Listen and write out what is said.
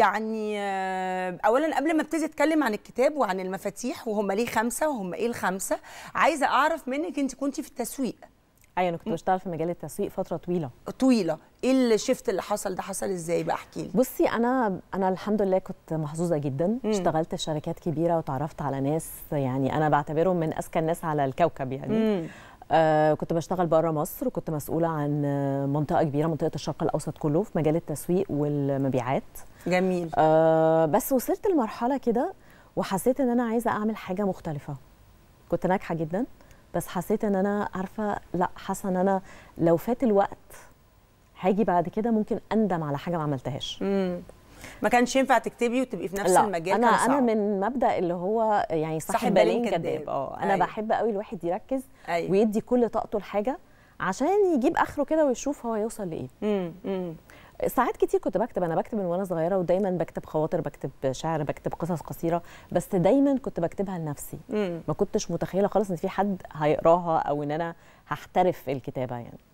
يعني آه، اولا قبل ما ابتدي اتكلم عن الكتاب وعن المفاتيح وهم ليه خمسه وهم ايه الخمسه عايزه اعرف منك انت كنت في التسويق ايوه انا كنت بشتغل في مجال التسويق فتره طويله طويله ايه الشيفت اللي حصل ده حصل ازاي بقى احكي لي بصي انا انا الحمد لله كنت محظوظه جدا مم. اشتغلت في شركات كبيره وتعرفت على ناس يعني انا بعتبرهم من اذكى الناس على الكوكب يعني مم. آه، كنت بشتغل بره مصر وكنت مسؤوله عن آه، منطقه كبيره منطقه الشرق الاوسط كله في مجال التسويق والمبيعات جميل آه، بس وصلت لمرحله كده وحسيت ان انا عايزه اعمل حاجه مختلفه كنت ناجحه جدا بس حسيت ان انا عارفه لا حاسه ان انا لو فات الوقت هاجي بعد كده ممكن اندم على حاجه ما عملتهاش ما كانش ينفع تكتبي وتبقي في نفس لا. المجال انا انا من مبدا اللي هو يعني صاحب بالين كداب اه انا أي. أيوه. بحب قوي الواحد يركز أيوة. ويدي كل طاقته لحاجه عشان يجيب اخره كده ويشوف هو يوصل لايه امم ساعات كتير كنت بكتب انا بكتب من وانا صغيره ودايما بكتب خواطر بكتب شعر بكتب قصص قصيره بس دايما كنت بكتبها لنفسي مم. ما كنتش متخيله خالص ان في حد هيقراها او ان انا هحترف الكتابه يعني